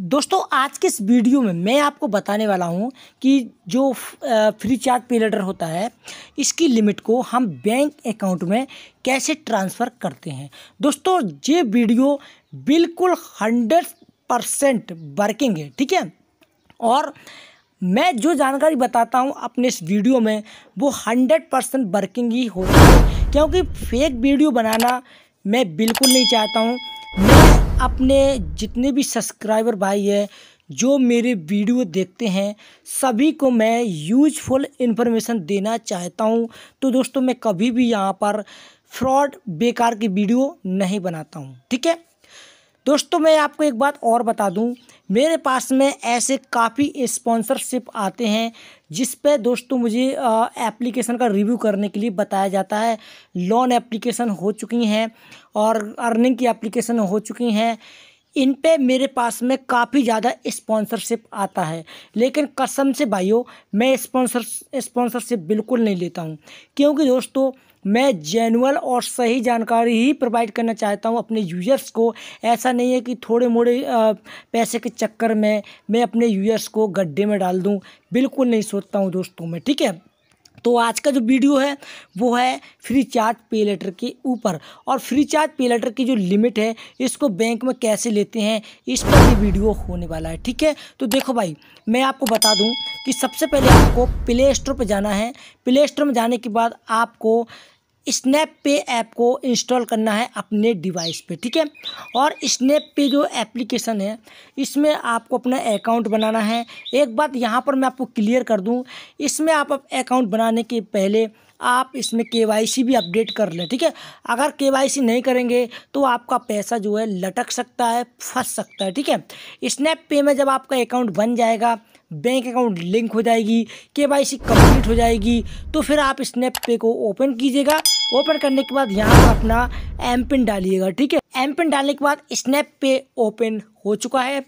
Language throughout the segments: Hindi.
दोस्तों आज के इस वीडियो में मैं आपको बताने वाला हूं कि जो फ्री चार्ज पे लेटर होता है इसकी लिमिट को हम बैंक अकाउंट में कैसे ट्रांसफ़र करते हैं दोस्तों ये वीडियो बिल्कुल हंड्रेड परसेंट वर्किंग है ठीक है और मैं जो जानकारी बताता हूँ अपने इस वीडियो में वो हंड्रेड परसेंट वर्किंग ही होती है क्योंकि फेक वीडियो बनाना मैं बिल्कुल नहीं चाहता हूँ मैं अपने जितने भी सब्सक्राइबर भाई है जो मेरे वीडियो देखते हैं सभी को मैं यूजफुल इन्फॉर्मेशन देना चाहता हूं तो दोस्तों मैं कभी भी यहां पर फ्रॉड बेकार की वीडियो नहीं बनाता हूं ठीक है दोस्तों मैं आपको एक बात और बता दूं मेरे पास में ऐसे काफ़ी स्पॉन्सरशिप आते हैं जिस पे दोस्तों मुझे एप्लीकेशन का रिव्यू करने के लिए बताया जाता है लोन एप्लीकेशन हो चुकी हैं और अर्निंग की एप्लीकेशन हो चुकी हैं इन पे मेरे पास में काफ़ी ज़्यादा इस्पॉन्सरशिप आता है लेकिन कसम से भाइयों मैं इस्पॉन्सर इस्पॉन्सरशिप बिल्कुल नहीं लेता हूँ क्योंकि दोस्तों मैं जेनुअल और सही जानकारी ही प्रोवाइड करना चाहता हूँ अपने यूज़र्स को ऐसा नहीं है कि थोड़े मोड़े पैसे के चक्कर में मैं अपने यूज़र्स को गड्ढे में डाल दूँ बिल्कुल नहीं सोचता हूँ दोस्तों मैं ठीक है तो आज का जो वीडियो है वो है फ्री चार्ज पे लेटर के ऊपर और फ्री चार्ज पे लेटर की जो लिमिट है इसको बैंक में कैसे लेते हैं इस पर ये वीडियो होने वाला है ठीक है तो देखो भाई मैं आपको बता दूं कि सबसे पहले आपको प्ले स्टोर पर जाना है प्ले स्टोर में जाने के बाद आपको स्नैप पे ऐप को इंस्टॉल करना है अपने डिवाइस पे ठीक है और स्नैप पे जो एप्लीकेशन है इसमें आपको अपना अकाउंट बनाना है एक बात यहाँ पर मैं आपको क्लियर कर दूँ इसमें आप अकाउंट बनाने के पहले आप इसमें के भी अपडेट कर लें ठीक है अगर के नहीं करेंगे तो आपका पैसा जो है लटक सकता है फंस सकता है ठीक है स्नैप पे में जब आपका अकाउंट बन जाएगा बैंक अकाउंट लिंक हो जाएगी के वाई कम्प्लीट हो जाएगी तो फिर आप स्नैप पे को ओपन कीजिएगा ओपन करने के बाद यहाँ पर अपना एम पिन डालिएगा ठीक है एम पिन डालने के बाद स्नैप पे ओपन हो चुका है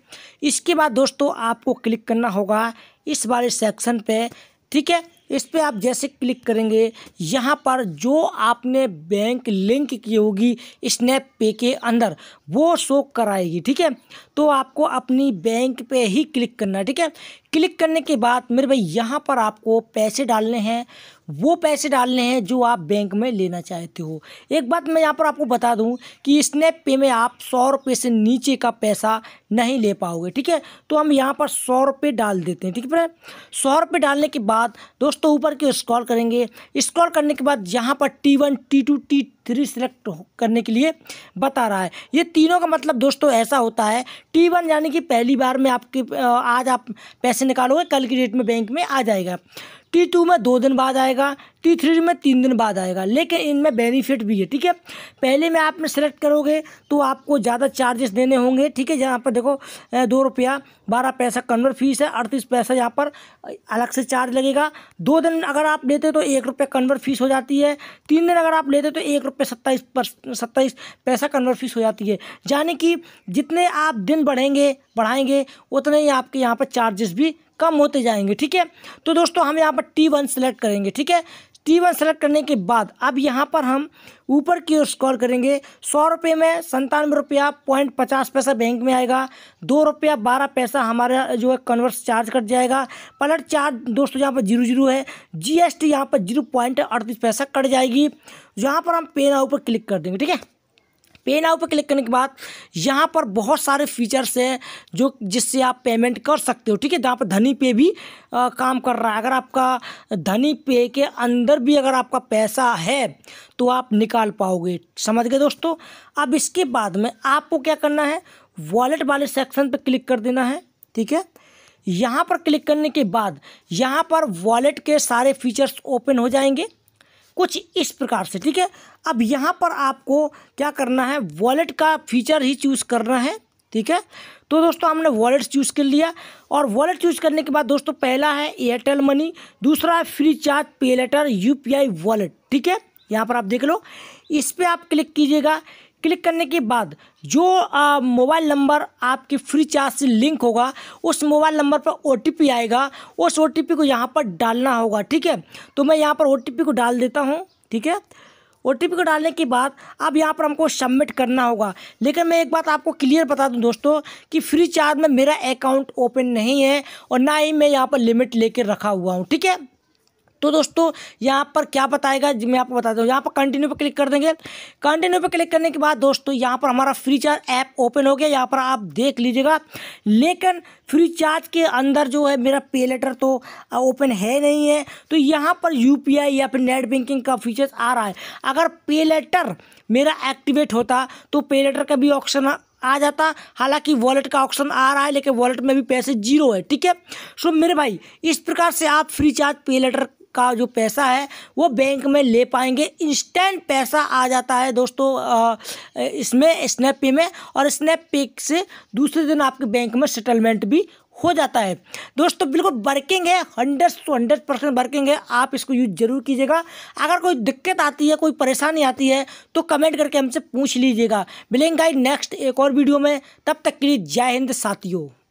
इसके बाद दोस्तों आपको क्लिक करना होगा इस वाले सेक्शन पे ठीक है इस पर आप जैसे क्लिक करेंगे यहाँ पर जो आपने बैंक लिंक की होगी स्नैप पे के अंदर वो शो कराएगी ठीक है तो आपको अपनी बैंक पे ही क्लिक करना ठीक है क्लिक करने के बाद मेरे भाई यहाँ पर आपको पैसे डालने हैं वो पैसे डालने हैं जो आप बैंक में लेना चाहते हो एक बात मैं यहाँ पर आपको बता दूँ कि स्नैप पे में आप सौ रुपये से नीचे का पैसा नहीं ले पाओगे ठीक है तो हम यहाँ पर सौ रुपये डाल देते हैं ठीक है फ्रेंड सौ रुपये डालने के बाद दोस्तों ऊपर की स्क्रॉल करेंगे स्क्रॉल करने के बाद यहाँ पर T one T two T three select करने के लिए बता रहा है ये तीनों का मतलब दोस्तों ऐसा होता है टी वन यानी कि पहली बार में आपके आज आप पैसे निकालोगे कल की डेट में बैंक में आ जाएगा टी टू में दो दिन बाद आएगा टी थ्री में तीन दिन बाद आएगा लेकिन इनमें बेनिफिट भी है ठीक है पहले में आप में सेलेक्ट करोगे तो आपको ज़्यादा चार्जेस देने होंगे ठीक है यहाँ पर देखो दो रुपया बारह पैसा कन्वर्ट फीस है अड़तीस पैसा यहाँ पर अलग से चार्ज लगेगा दो दिन अगर आप लेते तो एक रुपये कन्वर्ट फीस हो जाती है तीन दिन अगर आप लेते तो एक रुपये सत्ताईस पर सत्ताईस पैसा कन्वर्ट फीस हो जाती है यानी कि जितने आप दिन बढ़ेंगे बढ़ाएंगे उतने ही आपके यहाँ पर चार्जेस भी कम होते जाएंगे ठीक है तो दोस्तों हम यहाँ पर टी वन सेलेक्ट करेंगे ठीक है टी वन सेलेक्ट करने के बाद अब यहाँ पर हम ऊपर की ओर स्कोर करेंगे सौ रुपये में संतानवे रुपया पॉइंट पचास पैसा बैंक में आएगा दो रुपया बारह पैसा हमारा जो है कन्वर्स चार्ज कट जाएगा पलट चार्ज दोस्तों यहाँ पर जीरो जीरो है जीएसटी एस यहाँ पर जीरो पॉइंट अड़तीस पैसा कट जाएगी यहाँ पर हम पे ना ऊपर क्लिक कर देंगे ठीक है पे नाउ पर क्लिक करने के बाद यहाँ पर बहुत सारे फीचर्स हैं जो जिससे आप पेमेंट कर सकते हो ठीक है जहाँ तो पर धनी पे भी आ, काम कर रहा है अगर आपका धनी पे के अंदर भी अगर आपका पैसा है तो आप निकाल पाओगे समझ गए दोस्तों अब इसके बाद में आपको क्या करना है वॉलेट वाले सेक्शन पर क्लिक कर देना है ठीक है यहाँ पर क्लिक करने के बाद यहाँ पर वॉलेट के सारे फीचर्स ओपन हो जाएंगे कुछ इस प्रकार से ठीक है अब यहाँ पर आपको क्या करना है वॉलेट का फीचर ही चूज़ करना है ठीक है तो दोस्तों हमने वॉलेट चूज़ कर लिया और वॉलेट चूज़ करने के बाद दोस्तों पहला है एयरटेल मनी दूसरा है फ्री चार्ज पे लेटर यू वॉलेट ठीक है यहाँ पर आप देख लो इस पर आप क्लिक कीजिएगा क्लिक करने के बाद जो मोबाइल नंबर आपके फ्री चार्ज से लिंक होगा उस मोबाइल नंबर पर ओ आएगा उस ओ को यहाँ पर डालना होगा ठीक है तो मैं यहाँ पर ओ को डाल देता हूँ ठीक है ओ को डालने के बाद अब यहाँ पर हमको सबमिट करना होगा लेकिन मैं एक बात आपको क्लियर बता दूं दोस्तों कि फ्री चार्ज में मेरा अकाउंट ओपन नहीं है और ना ही मैं यहाँ पर लिमिट लेकर रखा हुआ हूँ ठीक है तो दोस्तों यहाँ पर क्या बताएगा मैं आपको बता दूँ यहाँ पर कंटिन्यू पर क्लिक कर देंगे कंटिन्यू पर क्लिक करने के बाद दोस्तों यहाँ पर हमारा फ्री चार्ज ऐप ओपन हो गया यहाँ पर आप देख लीजिएगा लेकिन फ्री चार्ज के अंदर जो है मेरा पे लेटर तो ओपन है नहीं है तो यहाँ पर यू या फिर नेट बैंकिंग का फीचर्स आ रहा है अगर पे लेटर मेरा एक्टिवेट होता तो पे लेटर का भी ऑप्शन आ जाता हालांकि वॉलेट का ऑप्शन आ रहा है लेकिन वॉलेट में भी पैसे जीरो है ठीक है सो मेरे भाई इस प्रकार से आप फ्री चार्ज पे लेटर का जो पैसा है वो बैंक में ले पाएंगे इंस्टेंट पैसा आ जाता है दोस्तों इसमें स्नैप पे में और स्नैप पे से दूसरे दिन आपके बैंक में सेटलमेंट भी हो जाता है दोस्तों बिल्कुल वर्किंग है hundred to hundred percent working है आप इसको यूज जरूर कीजिएगा अगर कोई दिक्कत आती है कोई परेशानी आती है तो कमेंट करके हमसे पूछ लीजिएगा मिलेंगे नेक्स्ट एक और वीडियो में तब तक के लिए जय हिंद साथियों